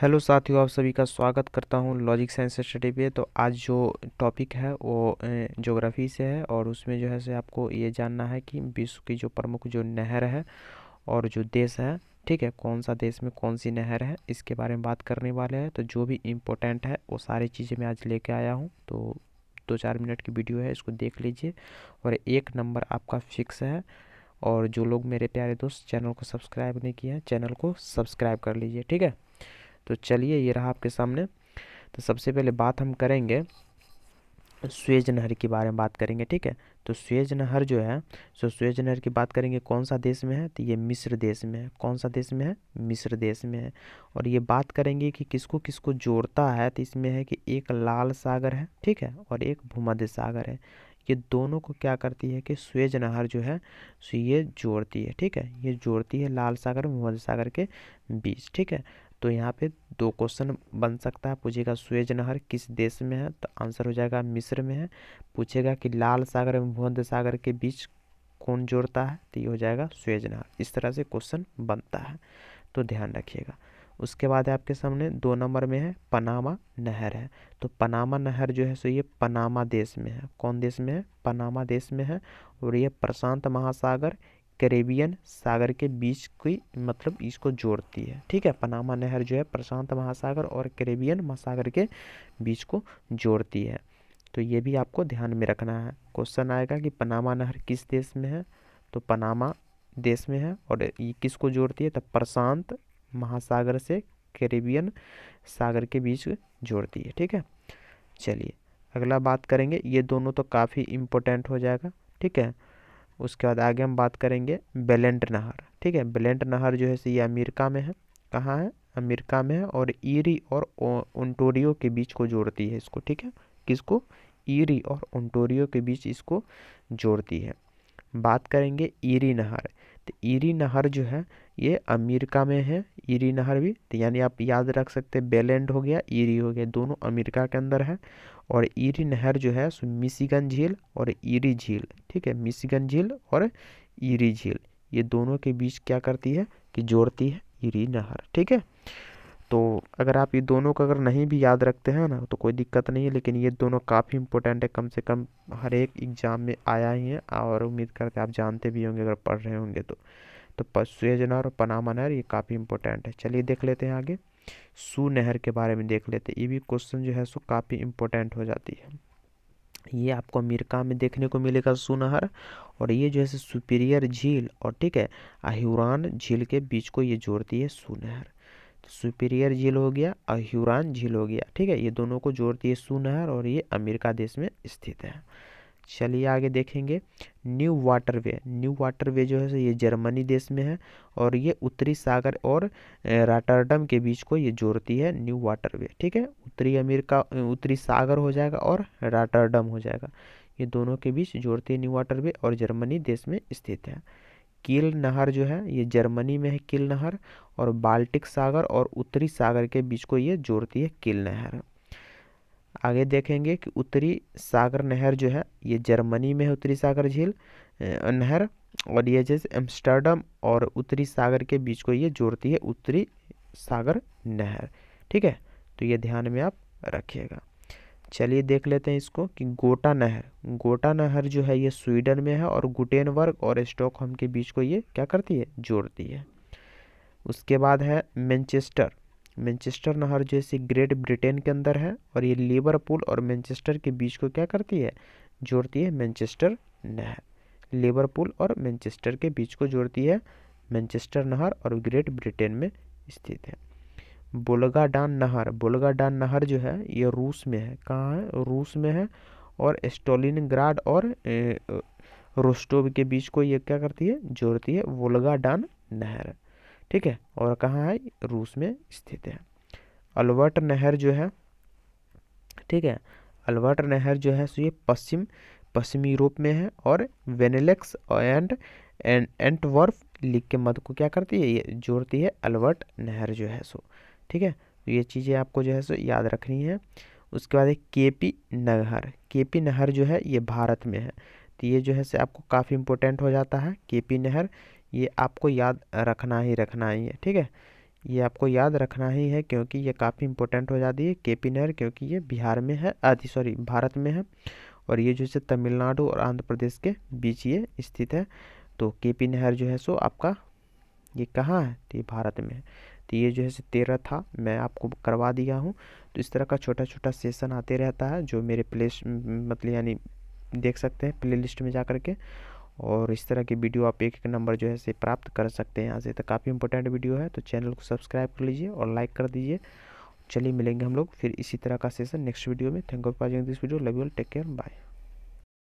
hello साथियों आप सभी का स्वागत करता हूं लॉजिक साइंस स्टडी पे तो आज जो टॉपिक है वो ज्योग्राफी से है और उसमें जो है से आपको ये जानना है कि विश्व की जो प्रमुख जो नहर है और जो देश है ठीक है कौन सा देश में कौन सी नहर है इसके बारे में बात करने वाले हैं तो जो भी इम्पोर्टेंट है वो सारी चीज़ें मैं आज ले आया हूँ तो दो चार मिनट की वीडियो है इसको देख लीजिए और एक नंबर आपका फिक्स है और जो लोग मेरे प्यारे दोस्त चैनल को सब्सक्राइब नहीं किया हैं चैनल को सब्सक्राइब कर लीजिए ठीक है तो चलिए ये रहा आपके सामने तो सबसे पहले बात हम करेंगे स्वेज नहर के बारे में बात करेंगे ठीक है तो स्वेज नहर जो है सो स्वेज नहर की बात करेंगे कौन सा देश में है तो ये मिस्र देश में है कौन सा देश में है मिस्र देश में है और ये बात करेंगे कि किसको किसको जोड़ता है तो इसमें है कि एक लाल सागर है ठीक है और एक भूमध्य सागर है ये दोनों को क्या करती है कि स्वेज नहर जो है सो ये जोड़ती है ठीक है ये जोड़ती है लाल सागर और भूमध्य सागर के बीच ठीक है तो यहाँ पे दो क्वेश्चन बन सकता है पूछेगा स्वेज नहर किस देश में है तो आंसर हो जाएगा मिस्र में है पूछेगा कि लाल सागर एवं भूमध्य सागर के बीच कौन जोड़ता है तो ये हो जाएगा स्वेज नहर इस तरह से क्वेश्चन बनता है तो ध्यान रखिएगा उसके बाद आपके सामने दो नंबर में है पनामा नहर है तो पनामा नहर जो है सो ये पनामा देश में है कौन देश में है पनामा देश में है और ये प्रशांत महासागर करेबियन सागर के बीच की मतलब इसको जोड़ती है ठीक है पनामा नहर जो है प्रशांत महासागर और करेबियन महासागर के बीच को जोड़ती है तो ये भी आपको ध्यान में रखना है क्वेश्चन आएगा कि पनामा नहर किस देश में है तो पनामा देश में है और ये किसको जोड़ती है तो प्रशांत महासागर से कैरेबियन सागर के बीच जोड़ती है ठीक है चलिए अगला बात करेंगे ये दोनों तो काफ़ी इम्पोर्टेंट हो जाएगा ठीक है उसके बाद आगे हम बात करेंगे बेलेंट नहर ठीक है बेलेंट नहर जो है सो ये अमेरिका में है कहाँ है अमेरिका में है और ईरी और ओंटोरियो के बीच को जोड़ती है इसको ठीक है किसको ईरी और ओंटोरियो के बीच इसको जोड़ती है बात करेंगे ईरी नहर तो ईरी नहर जो है ये अमेरिका में है इरी नहर भी तो यानी आप याद रख सकते हैं बेलैंड हो गया इरी हो गया दोनों अमेरिका के अंदर है और इरी नहर जो है सो मिशिगन झील और इरी झील ठीक है मिशिगन झील और इरी झील ये दोनों के बीच क्या करती है कि जोड़ती है इरी नहर ठीक है तो अगर आप ये दोनों को अगर नहीं भी याद रखते हैं ना तो कोई दिक्कत नहीं है लेकिन ये दोनों काफ़ी इंपॉर्टेंट है कम से कम हर एक एग्ज़ाम में आया ही है और उम्मीद करते आप जानते भी होंगे अगर पढ़ रहे होंगे तो तो सुएज नहर और पनामा नहर ये काफ़ी इंपॉर्टेंट है चलिए देख लेते हैं आगे सू नहर के बारे में देख लेते हैं ये भी क्वेश्चन जो है सो काफ़ी इंपॉर्टेंट हो जाती है ये आपको अमेरिका में देखने को मिलेगा सू नहर और ये जो है सुपीरियर झील और ठीक है आह्यूरान झील के बीच को ये जोड़ती है सू नहर तो सुपीरियर झील हो गया और झील हो गया ठीक है ये दोनों को जोड़ती है सू नहर और ये अमेरिका देश में स्थित है चलिए आगे देखेंगे new waterway new waterway जो है ये जर्मनी देश में है और ये उत्तरी सागर और राटरडम के बीच को ये जोड़ती है न्यू वाटर वे ठीक है उत्तरी अमेरिका उत्तरी सागर हो जाएगा और राटरडम हो जाएगा ये दोनों के बीच जोड़ती है न्यू वाटर वे और जर्मनी देश में स्थित है कील नहर जो है ये जर्मनी में है कील नहर और बाल्टिक सागर और उत्तरी सागर के बीच को ये जोड़ती है कील नहर आगे देखेंगे कि उत्तरी सागर नहर जो है ये जर्मनी में है उत्तरी सागर झील नहर और ये जैसे एम्स्टर्डम और उत्तरी सागर के बीच को ये जोड़ती है उत्तरी सागर नहर ठीक है तो ये ध्यान में आप रखिएगा चलिए देख लेते हैं इसको कि गोटा नहर गोटा नहर जो है ये स्वीडन में है और गुटेनवर्ग और स्टॉकहोम के बीच को ये क्या करती है जोड़ती है उसके बाद है मैनचेस्टर मैनचेस्टर नहर जो है ग्रेट ब्रिटेन के अंदर है और ये लेबरपूल और मैनचेस्टर के बीच को क्या करती है जोड़ती है मैनचेस्टर नहर लेबरपूल और मैनचेस्टर के बीच को जोड़ती है मैनचेस्टर नहर और ग्रेट ब्रिटेन में स्थित है बोलगाडान नहर बोलगाडान नहर जो है ये रूस में है कहाँ है रूस में है और एस्टोलिन और रोस्टोव के बीच को ये क्या करती है जोड़ती है वोलगाडान नहर ठीक है और कहाँ है रूस में स्थित है अलवर्ट नहर जो है ठीक है अलवर्ट नहर जो है सो ये पश्चिम पश्चिमी यूरोप में है और वेनेलेक्स एंड एंटवर्फ लीग के मध्य को क्या करती है ये जोड़ती है अलवर्ट नहर जो है सो ठीक है तो ये चीज़ें आपको जो है सो याद रखनी है उसके बाद है के पी नहर के पी नहर जो है ये भारत में है तो ये जो है से आपको काफ़ी इम्पोर्टेंट हो जाता है के पी नहर ये आपको याद रखना ही रखना ही है ठीक है ये आपको याद रखना ही है क्योंकि ये काफ़ी इंपॉर्टेंट हो जाती है के पी नहर क्योंकि ये बिहार में है आदि सॉरी भारत में है और ये जो है तमिलनाडु और आंध्र प्रदेश के बीच ये स्थित है तो के पी नहर जो है सो आपका ये कहाँ है तो ये भारत में है तो ये जो है तेरह था मैं आपको करवा दिया हूँ तो इस तरह का छोटा छोटा सेशन आते रहता है जो मेरे प्लेस मतलब यानी देख सकते हैं प्ले लिस्ट में जा कर के और इस तरह की वीडियो आप एक एक नंबर जो है से प्राप्त कर सकते हैं यहाँ से तो काफ़ी इंपॉर्टेंट वीडियो है तो चैनल को सब्सक्राइब कर लीजिए और लाइक कर दीजिए चलिए मिलेंगे हम लोग फिर इसी तरह का सेशन नेक्स्ट वीडियो में thank you for watching this video love you take care bye